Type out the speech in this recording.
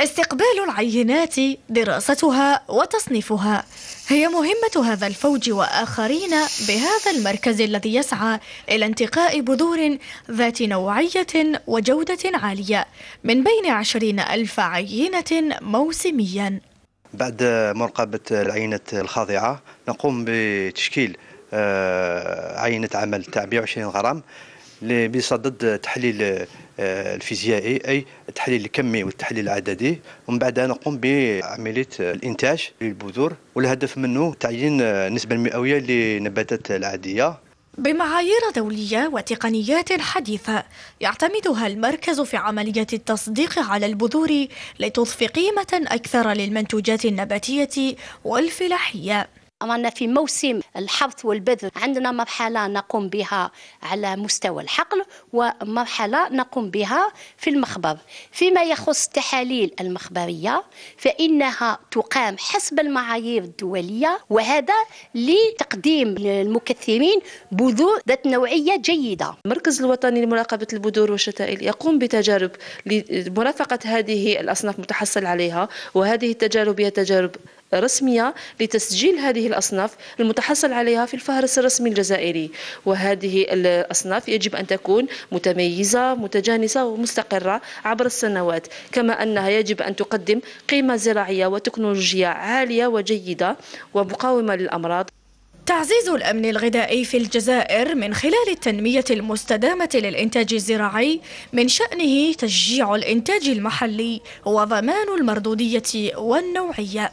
استقبال العينات دراستها وتصنيفها هي مهمة هذا الفوج وآخرين بهذا المركز الذي يسعى إلى انتقاء بذور ذات نوعية وجودة عالية من بين عشرين ألف عينة موسميا بعد مراقبة العينة الخاضعة نقوم بتشكيل آه، عينة عمل تاع 120 غرام بصدد تحليل آه، الفيزيائي إيه، أي التحليل الكمي والتحليل العددي ومن بعدها نقوم بعملية الإنتاج للبذور والهدف منه تعيين آه، النسبة المئوية للنباتات العادية بمعايير دولية وتقنيات حديثة يعتمدها المركز في عملية التصديق على البذور لتضفي قيمة أكثر للمنتوجات النباتية والفلاحية رانا في موسم الحرث والبذر عندنا مرحلة نقوم بها على مستوى الحقل ومرحلة نقوم بها في المخبر فيما يخص التحاليل المخبرية فإنها تقام حسب المعايير الدولية وهذا لتقديم للمكثرين بذور ذات نوعية جيدة المركز الوطني لمراقبة البذور والشتائل يقوم بتجارب لمرافقة هذه الأصناف متحصل عليها وهذه التجارب هي تجارب رسمية لتسجيل هذه الأصناف المتحصل عليها في الفهرس الرسمي الجزائري وهذه الأصناف يجب أن تكون متميزة متجانسة ومستقرة عبر السنوات كما أنها يجب أن تقدم قيمة زراعية وتكنولوجية عالية وجيدة ومقاومة للأمراض تعزيز الأمن الغذائي في الجزائر من خلال التنمية المستدامة للإنتاج الزراعي من شأنه تشجيع الإنتاج المحلي وضمان المردودية والنوعية